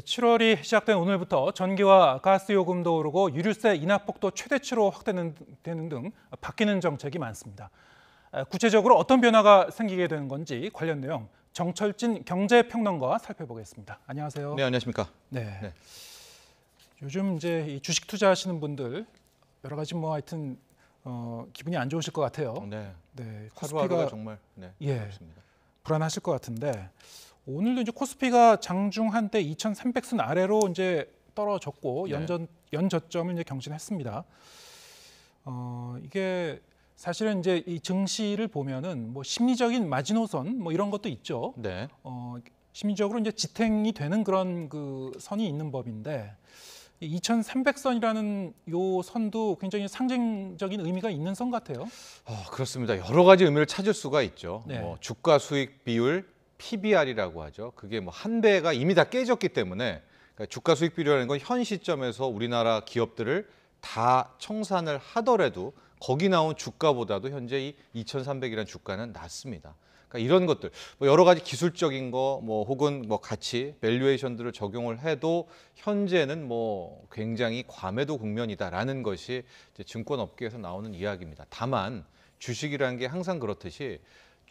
7월이 시작된 오늘부터 전기와 가스 요금도 오르고 유류세 인하폭도 최대치로 확대되는 등 바뀌는 정책이 많습니다. 아, 구체적으로 어떤 변화가 생기게 되는 건지 관련 내용 정철진 경제평론가 살펴보겠습니다. 안녕하세요. 네, 안녕하십니까. 네. 네. 요즘 이제 주식 투자하시는 분들 여러 가지 뭐 하여튼 어, 기분이 안 좋으실 것 같아요. 네. 네 하루하루가 정말 네, 예, 불안하실 것 같은데 오늘도 이제 코스피가 장중 한때 2,300선 아래로 이제 떨어졌고 예. 연전 연저점을 이제 경신했습니다. 어, 이게 사실은 이제 이 증시를 보면은 뭐 심리적인 마지노선 뭐 이런 것도 있죠. 네. 어, 심리적으로 이제 지탱이 되는 그런 그 선이 있는 법인데 2,300선이라는 요 선도 굉장히 상징적인 의미가 있는 선 같아요. 어, 그렇습니다. 여러 가지 의미를 찾을 수가 있죠. 네. 뭐 주가 수익 비율, PBR이라고 하죠. 그게 뭐 한 배가 이미 다 깨졌기 때문에 그러니까 주가 수익 비율이라는 건 현 시점에서 우리나라 기업들을 다 청산을 하더라도 거기 나온 주가보다도 현재 이 2,300이라는 주가는 낮습니다. 그러니까 이런 것들 뭐 여러 가지 기술적인 거 뭐 혹은 뭐 가치 밸류에이션들을 적용을 해도 현재는 뭐 굉장히 과매도 국면이다라는 것이 증권 업계에서 나오는 이야기입니다. 다만 주식이라는 게 항상 그렇듯이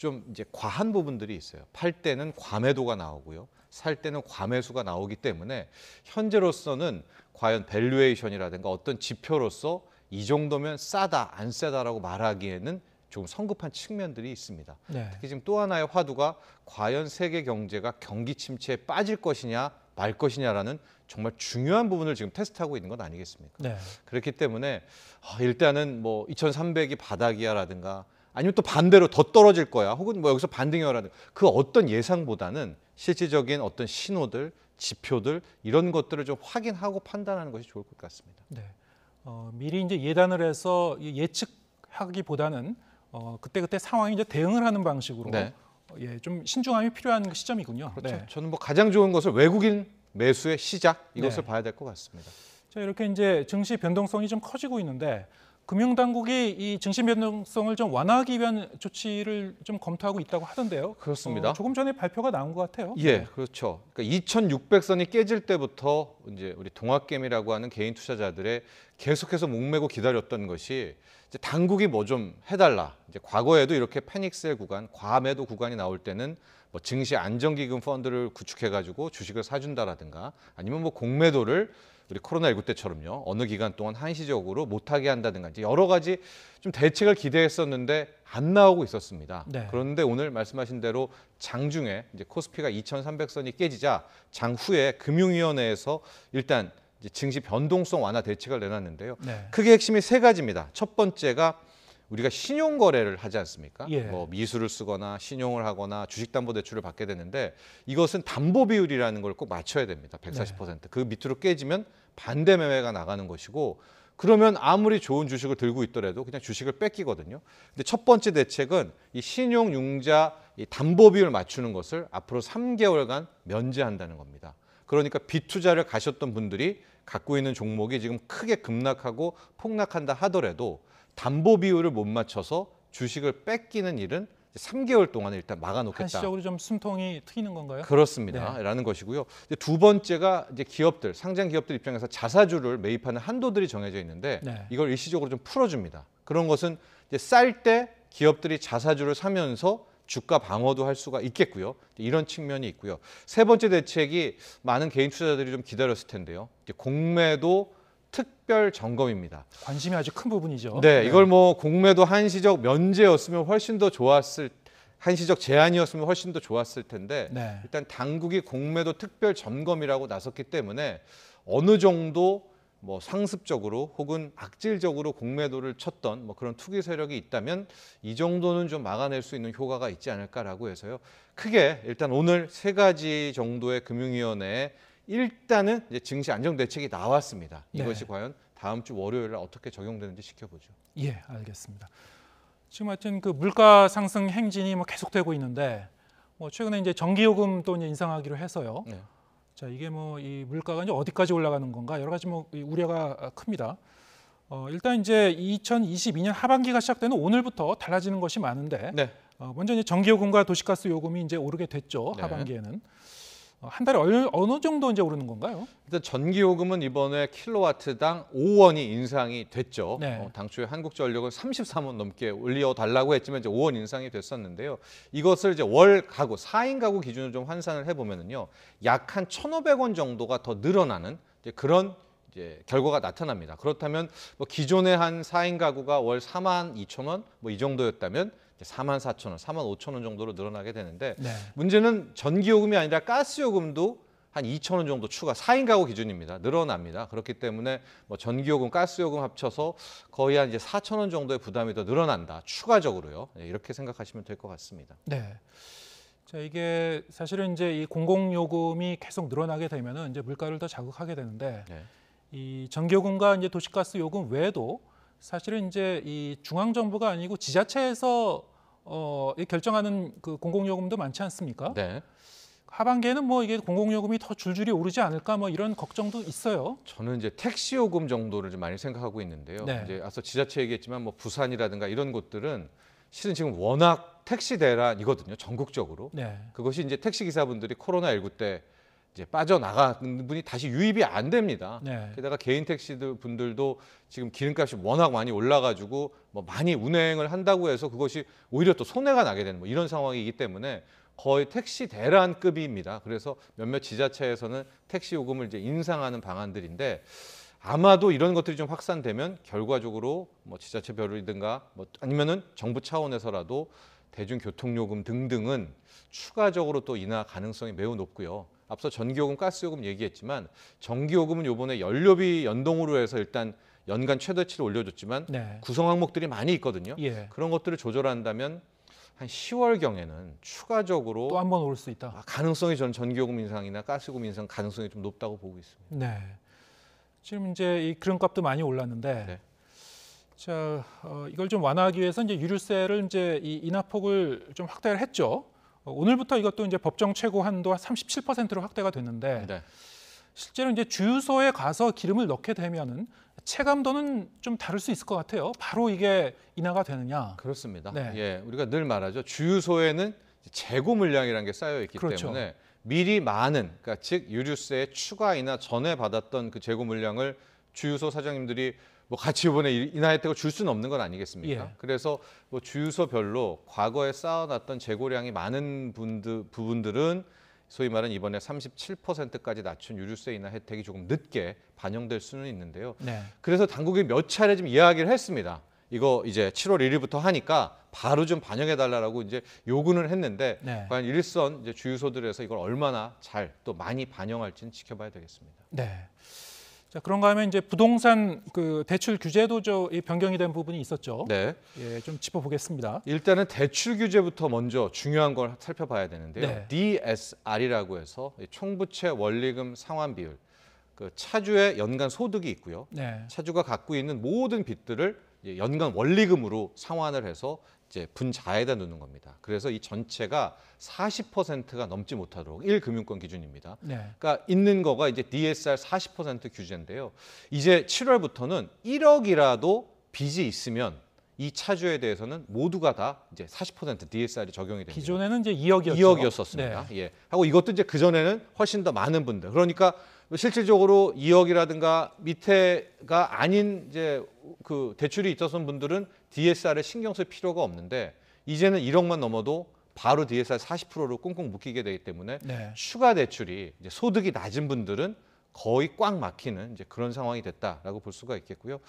좀 이제 과한 부분들이 있어요. 팔 때는 과매도가 나오고요. 살 때는 과매수가 나오기 때문에 현재로서는 과연 밸류에이션이라든가 어떤 지표로서 이 정도면 싸다 안 싸다라고 말하기에는 조금 성급한 측면들이 있습니다. 네. 특히 지금 또 하나의 화두가 과연 세계 경제가 경기 침체에 빠질 것이냐 말 것이냐라는 정말 중요한 부분을 지금 테스트하고 있는 건 아니겠습니까? 네. 그렇기 때문에 아, 일단은 뭐 2,300이 바닥이야라든가 아니면 또 반대로 더 떨어질 거야. 혹은 뭐 여기서 반등이라든그 어떤 예상보다는 실질적인 어떤 신호들, 지표들 이런 것들을 좀 확인하고 판단하는 것이 좋을 것 같습니다. 네. 어, 미리 이제 예단을 해서 예측하기보다는 어, 그때그때 상황에 이제 대응을 하는 방식으로 네. 어, 예, 좀 신중함이 필요한 시점이군요. 그렇죠. 네. 저는 뭐 가장 좋은 것을 외국인 매수의 시작 이것을 네. 봐야 될 것 같습니다. 자, 이렇게 이제 증시 변동성이 좀 커지고 있는데 금융당국이 이 증시 변동성을 좀 완화하기 위한 조치를 좀 검토하고 있다고 하던데요. 그렇습니다. 어, 조금 전에 발표가 나온 것 같아요. 예, 그렇죠. 그러니까 2,600선이 깨질 때부터 이제 우리 동학개미라고 하는 개인 투자자들의 계속해서 목매고 기다렸던 것이 이제 당국이 뭐 좀 해달라. 이제 과거에도 이렇게 패닉셀 구간, 과매도 구간이 나올 때는 뭐 증시 안정기금 펀드를 구축해가지고 주식을 사준다라든가 아니면 뭐 공매도를 우리 코로나19 때처럼요. 어느 기간 동안 한시적으로 못하게 한다든가 이제 여러 가지 좀 대책을 기대했었는데 안 나오고 있었습니다. 네. 그런데 오늘 말씀하신 대로 장중에 이제 코스피가 2,300선이 깨지자 장후에 금융위원회에서 일단 이제 증시 변동성 완화 대책을 내놨는데요. 네. 크게 핵심이 세 가지입니다. 첫 번째가 우리가 신용 거래를 하지 않습니까? 예. 뭐미술을 쓰거나 신용을 하거나 주식담보대출을 받게 되는데 이것은 담보 비율이라는 걸 꼭 맞춰야 됩니다. 140%. 네. 그 밑으로 깨지면 반대 매매가 나가는 것이고 그러면 아무리 좋은 주식을 들고 있더라도 그냥 주식을 뺏기거든요. 근데 첫 번째 대책은 이 신용융자 이 담보 비율 맞추는 것을 앞으로 3개월간 면제한다는 겁니다. 그러니까 비투자를 가셨던 분들이 갖고 있는 종목이 지금 크게 급락하고 폭락한다 하더라도 담보 비율을 못 맞춰서 주식을 뺏기는 일은 삼개월 동안 일단 막아놓겠다. 한시적으로 좀 숨통이 트이는 건가요? 그렇습니다. 네. 라는 것이고요. 두 번째가 이제 기업들, 상장 기업들 입장에서 자사주를 매입하는 한도들이 정해져 있는데 네. 이걸 일시적으로 좀 풀어줍니다. 그런 것은 이제 쌀때 기업들이 자사주를 사면서 주가 방어도 할 수가 있겠고요. 이런 측면이 있고요. 세 번째 대책이 많은 개인 투자자들이 좀 기다렸을 텐데요. 공매도 특별 점검입니다. 관심이 아주 큰 부분이죠. 네, 네, 이걸 뭐 공매도 한시적 면제였으면 훨씬 더 좋았을 한시적 제한이었으면 훨씬 더 좋았을 텐데 네. 일단 당국이 공매도 특별 점검이라고 나섰기 때문에 어느 정도 뭐 상습적으로 혹은 악질적으로 공매도를 쳤던 뭐 그런 투기 세력이 있다면 이 정도는 좀 막아낼 수 있는 효과가 있지 않을까라고 해서요. 크게 일단 오늘 세 가지 정도의 금융위원회 일단은 이제 증시 안정 대책이 나왔습니다. 네. 이것이 네. 과연 다음 주 월요일 에 어떻게 적용되는지 지켜보죠. 예, 알겠습니다. 지금 하여튼 그 물가 상승 행진이 뭐 계속되고 있는데 뭐 최근에 이제 전기요금 또 이제 인상하기로 해서요. 네. 자 이게 뭐 이 물가가 이제 어디까지 올라가는 건가 여러 가지 뭐 우려가 아, 큽니다. 어, 일단 이제 2022년 하반기가 시작되는 오늘부터 달라지는 것이 많은데 네. 어, 먼저 이제 전기요금과 도시가스 요금이 이제 오르게 됐죠 네. 하반기에는. 어, 한 달에 얼, 어느 정도 이제 오르는 건가요? 일단 전기요금은 이번에 킬로와트당 5원이 인상이 됐죠. 네. 어, 당초에 한국전력은 33원 넘게 올려달라고 했지만 이제 5원 인상이 됐었는데요. 이것을 이제 월 가구, 4인 가구 기준으로 좀 환산을 해보면은요, 약 한 1,500원 정도가 더 늘어나는 그런 이제 결과가 나타납니다. 그렇다면 뭐 기존의 한 4인 가구가 월 4만 2천 원뭐 이 정도였다면 4만 4천 원, 4만 5천 원 정도로 늘어나게 되는데 네. 문제는 전기요금이 아니라 가스요금도 한 2천 원 정도 추가, 4인 가구 기준입니다. 늘어납니다. 그렇기 때문에 뭐 전기요금, 가스요금 합쳐서 거의 한 이제 4천 원 정도의 부담이 더 늘어난다. 추가적으로요. 예, 이렇게 생각하시면 될 것 같습니다. 네. 자, 이게 사실은 이제 이 공공요금이 계속 늘어나게 되면 이제 물가를 더 자극하게 되는데 네. 이 전기요금과 이제 도시가스 요금 외에도 사실은 이제 이 중앙 정부가 아니고 지자체에서 어, 결정하는 그 공공요금도 많지 않습니까? 네. 하반기에는 뭐 이게 공공요금이 더 줄줄이 오르지 않을까 뭐 이런 걱정도 있어요. 저는 이제 택시 요금 정도를 좀 많이 생각하고 있는데요. 네. 이제 앞서 지자체 얘기했지만 뭐 부산이라든가 이런 곳들은 실은 지금 워낙 택시 대란이거든요. 전국적으로. 네. 그것이 이제 택시 기사분들이 코로나 19때 이제 빠져나가는 분이 다시 유입이 안 됩니다. 네. 게다가 개인 택시들 분들도 지금 기름값이 워낙 많이 올라가지고 뭐 많이 운행을 한다고 해서 그것이 오히려 또 손해가 나게 되는 뭐 이런 상황이기 때문에 거의 택시 대란급입니다. 그래서 몇몇 지자체에서는 택시 요금을 이제 인상하는 방안들인데 아마도 이런 것들이 좀 확산되면 결과적으로 뭐 지자체별이든가 뭐 아니면은 정부 차원에서라도 대중교통요금 등등은 추가적으로 또 인하 가능성이 매우 높고요. 앞서 전기요금, 가스요금 얘기했지만 전기요금은 요번에 연료비 연동으로 해서 일단 연간 최대치를 올려줬지만 네. 구성 항목들이 많이 있거든요. 예. 그런 것들을 조절한다면 한 10월 경에는 추가적으로 또한번올수 있다. 아, 가능성이 저는 전기요금 인상이나 가스요금 인상 가능성이 좀 높다고 보고 있습니다. 네. 지금 이제 이 기름값도 많이 올랐는데 네. 자 어, 이걸 좀 완화하기 위해서 이제 유류세를 이제 이 인하폭을 좀 확대를 했죠. 어, 오늘부터 이것도 이제 법정 최고 한도 가 37%로 확대가 됐는데 네. 실제로 이제 주유소에 가서 기름을 넣게 되면은 체감도는 좀 다를 수 있을 것 같아요. 바로 이게 인하가 되느냐? 그렇습니다. 네. 예, 우리가 늘 말하죠. 주유소에는 재고 물량이라는 게 쌓여 있기 그렇죠. 때문에 미리 많은, 그러니까 즉 유류세 추가 인하 전에 받았던 그 재고 물량을 주유소 사장님들이 뭐 같이 이번에 인하 혜택을 줄 수는 없는 건 아니겠습니까? 예. 그래서 뭐 주유소별로 과거에 쌓아놨던 재고량이 많은 분들 부분들은 소위 말하는 이번에 37%까지 낮춘 유류세 인하 혜택이 조금 늦게 반영될 수는 있는데요. 네. 그래서 당국이 몇 차례 좀 이야기를 했습니다. 이거 이제 7월 1일부터 하니까 바로 좀 반영해 달라라고 이제 요구는 했는데 네. 과연 일선 주유소들에서 이걸 얼마나 잘 또 많이 반영할지는 지켜봐야 되겠습니다. 네. 자, 그런가 하면 이제 부동산 그 대출 규제도 저 변경이 된 부분이 있었죠. 네. 예, 좀 짚어보겠습니다. 일단은 대출 규제부터 먼저 중요한 걸 살펴봐야 되는데요. 네. DSR이라고 해서 총부채 원리금 상환 비율. 그 차주의 연간 소득이 있고요. 네. 차주가 갖고 있는 모든 빚들을 연간 원리금으로 상환을 해서 이제 분자에다 넣는 겁니다. 그래서 이 전체가 40%가 넘지 못하도록 1금융권 기준입니다. 네. 그러니까 있는 거가 이제 DSR 40% 규제인데요. 이제 7월부터는 1억이라도 빚이 있으면 이 차주에 대해서는 모두가 다 이제 40% DSR이 적용이 됩니다. 기존에는 이제 2억이었죠. 2억이었었습니다. 네. 예. 하고 이것도 이제 그 전에는 훨씬 더 많은 분들. 그러니까 실질적으로 2억이라든가 밑에가 아닌 이제 그 대출이 있었던 분들은 d s r 에 신경 쓸 필요가 없는데 이제는 1억만 넘어도 바로 DSR 40%로 꽁꽁 묶이게 되기 때문에 네. 추가 대출이 이제 소득이 낮은 분들은 거의 꽉 막히는 이제 그런 상황이 됐다라고 볼 수가 있겠고요.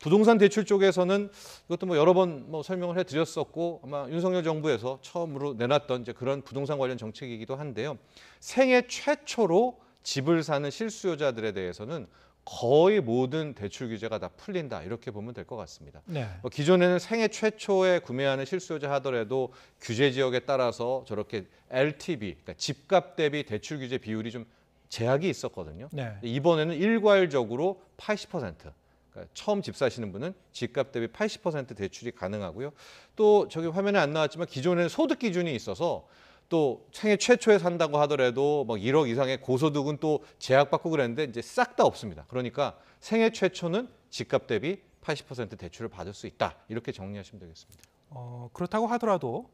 부동산 대출 쪽에서는 이것도 뭐 여러 번 뭐 설명을 해드렸었고 아마 윤석열 정부에서 처음으로 내놨던 이제 그런 부동산 관련 정책이기도 한데요. 생애 최초로 집을 사는 실수요자들에 대해서는 거의 모든 대출 규제가 다 풀린다 이렇게 보면 될 것 같습니다. 네. 뭐 기존에는 생애 최초에 구매하는 실수요자 하더라도 규제 지역에 따라서 저렇게 LTV, 그러니까 집값 대비 대출 규제 비율이 좀 제약이 있었거든요. 네. 이번에는 일괄적으로 80%. 그러니까 처음 집 사시는 분은 집값 대비 80% 대출이 가능하고요. 또 저기 화면에 안 나왔지만 기존에는 소득 기준이 있어서 또 생애 최초에 산다고 하더라도 막 1억 이상의 고소득은 또 제약받고 그랬는데 이제 싹 다 없습니다. 그러니까 생애 최초는 집값 대비 80% 대출을 받을 수 있다. 이렇게 정리하시면 되겠습니다. 어, 그렇다고 하더라도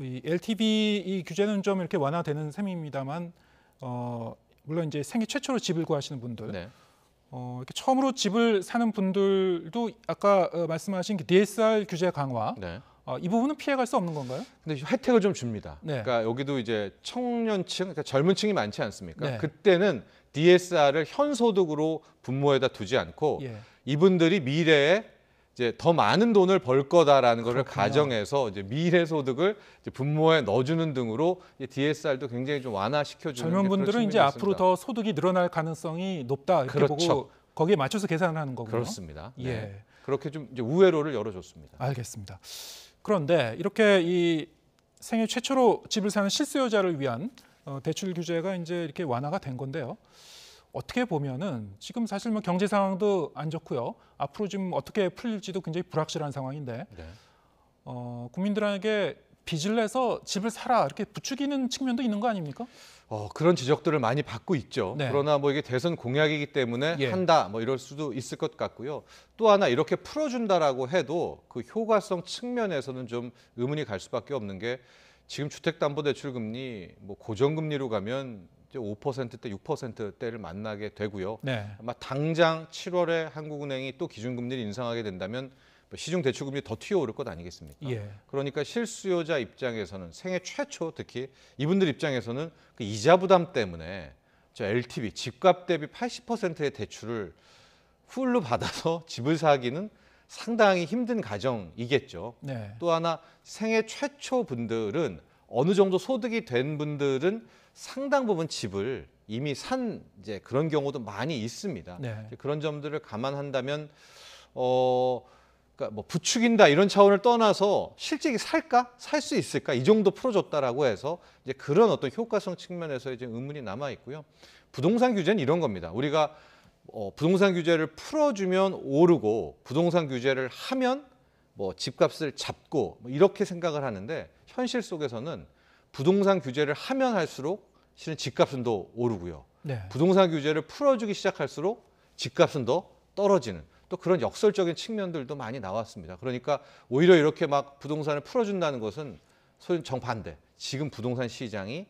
이 LTV 이 규제는 좀 이렇게 완화되는 셈입니다만 어, 물론 이제 생애 최초로 집을 구하시는 분들 네. 어, 이렇게 처음으로 집을 사는 분들도 아까 어, 말씀하신 그 DSR 규제 강화 네. 아, 이 부분은 피해갈 수 없는 건가요? 근데 혜택을 좀 줍니다. 네. 그러니까 여기도 이제 청년층, 그러니까 젊은 층이 많지 않습니까? 네. 그때는 DSR을 현 소득으로 분모에다 두지 않고 예. 이분들이 미래에 이제 더 많은 돈을 벌 거다라는 것을 가정해서 이제 미래 소득을 이제 분모에 넣어주는 등으로 DSR도 굉장히 좀 완화시켜 주는 젊은 분들은 이제 있습니다. 앞으로 더 소득이 늘어날 가능성이 높다 이렇게 그렇죠. 보고 거기에 맞춰서 계산을 하는 거고요. 그렇습니다. 예. 네. 그렇게 좀 이제 우회로를 열어줬습니다. 알겠습니다. 그런데 이렇게 이 생애 최초로 집을 사는 실수요자를 위한 어, 대출 규제가 이제 이렇게 완화가 된 건데요. 어떻게 보면은 지금 사실 뭐 경제 상황도 안 좋고요. 앞으로 지금 어떻게 풀릴지도 굉장히 불확실한 상황인데 네. 어, 국민들에게 빚을 내서 집을 사라 이렇게 부추기는 측면도 있는 거 아닙니까? 어, 그런 지적들을 많이 받고 있죠. 네. 그러나 뭐 이게 대선 공약이기 때문에 예. 한다 뭐 이럴 수도 있을 것 같고요. 또 하나 이렇게 풀어준다라고 해도 그 효과성 측면에서는 좀 의문이 갈 수밖에 없는 게 지금 주택담보대출금리 뭐 고정금리로 가면 5%대, 6%대를 만나게 되고요. 네. 아마 당장 7월에 한국은행이 또 기준금리를 인상하게 된다면 뭐 시중 대출금리 더 튀어오를 것 아니겠습니까? 예. 그러니까 실수요자 입장에서는 생애 최초 특히 이분들 입장에서는 그 이자 부담 때문에 저 LTV 집값 대비 80%의 대출을 풀로 받아서 집을 사기는 상당히 힘든 가정이겠죠. 네. 또 하나 생애 최초 분들은 어느 정도 소득이 된 분들은 상당 부분 집을 이미 산 이제 그런 경우도 많이 있습니다. 네. 그런 점들을 감안한다면 어 그러니까 뭐 부추긴다 이런 차원을 떠나서 실제 이 살까? 살 수 있을까? 이 정도 풀어줬다라고 해서 이제 그런 어떤 효과성 측면에서 이제 의문이 남아 있고요. 부동산 규제는 이런 겁니다. 우리가 어, 부동산 규제를 풀어주면 오르고 부동산 규제를 하면 뭐 집값을 잡고 뭐 이렇게 생각을 하는데 현실 속에서는 부동산 규제를 하면 할수록 실은 집값은 더 오르고요. 네. 부동산 규제를 풀어주기 시작할수록 집값은 더 떨어지는 또 그런 역설적인 측면들도 많이 나왔습니다. 그러니까 오히려 이렇게 막 부동산을 풀어준다는 것은 소위 정반대. 지금 부동산 시장이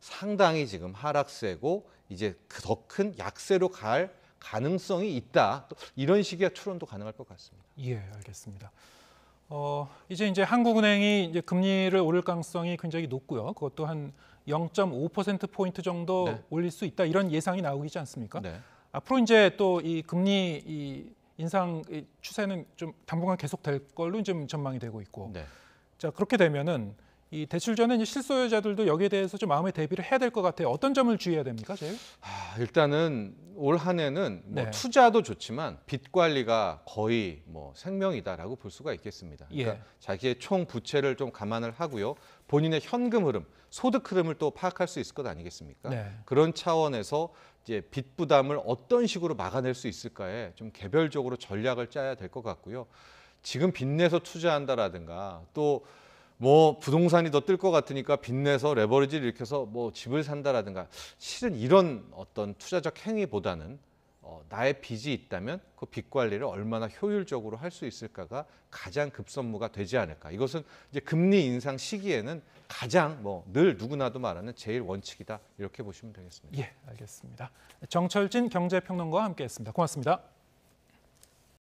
상당히 지금 하락세고 이제 그 더큰 약세로 갈 가능성이 있다. 이런 식의 추론도 가능할 것 같습니다. 예, 알겠습니다. 어, 이제 이제 한국은행이 이제 금리를 오를 가능성이 굉장히 높고요. 그것도 한 0.5%포인트 정도 네. 올릴 수 있다. 이런 예상이 나오기 지 않습니까? 네. 앞으로 이제 또 이 금리 이 인상 추세는 좀 당분간 계속될 걸로 좀 전망이 되고 있고 네. 자 그렇게 되면은 이 대출 전에 실소유자들도 여기에 대해서 좀 마음의 대비를 해야 될 것 같아요. 어떤 점을 주의해야 됩니까, 제일? 아, 일단은 올 한해는 뭐 네. 투자도 좋지만 빚 관리가 거의 뭐 생명이다라고 볼 수가 있겠습니다. 예. 그러니까 예. 자기의 총 부채를 좀 감안을 하고요. 본인의 현금 흐름, 소득 흐름을 또 파악할 수 있을 것 아니겠습니까? 네. 그런 차원에서 이제 빚 부담을 어떤 식으로 막아낼 수 있을까에 좀 개별적으로 전략을 짜야 될 것 같고요. 지금 빚내서 투자한다라든가 또 뭐 부동산이 더 뜰 것 같으니까 빚내서 레버리지를 일으켜서 뭐 집을 산다라든가 실은 이런 어떤 투자적 행위보다는 어, 나의 빚이 있다면 그 빚 관리를 얼마나 효율적으로 할 수 있을까가 가장 급선무가 되지 않을까. 이것은 이제 금리 인상 시기에는 가장 뭐 늘 누구나도 말하는 제일 원칙이다 이렇게 보시면 되겠습니다. 예, 알겠습니다. 정철진 경제평론가와 함께했습니다. 고맙습니다.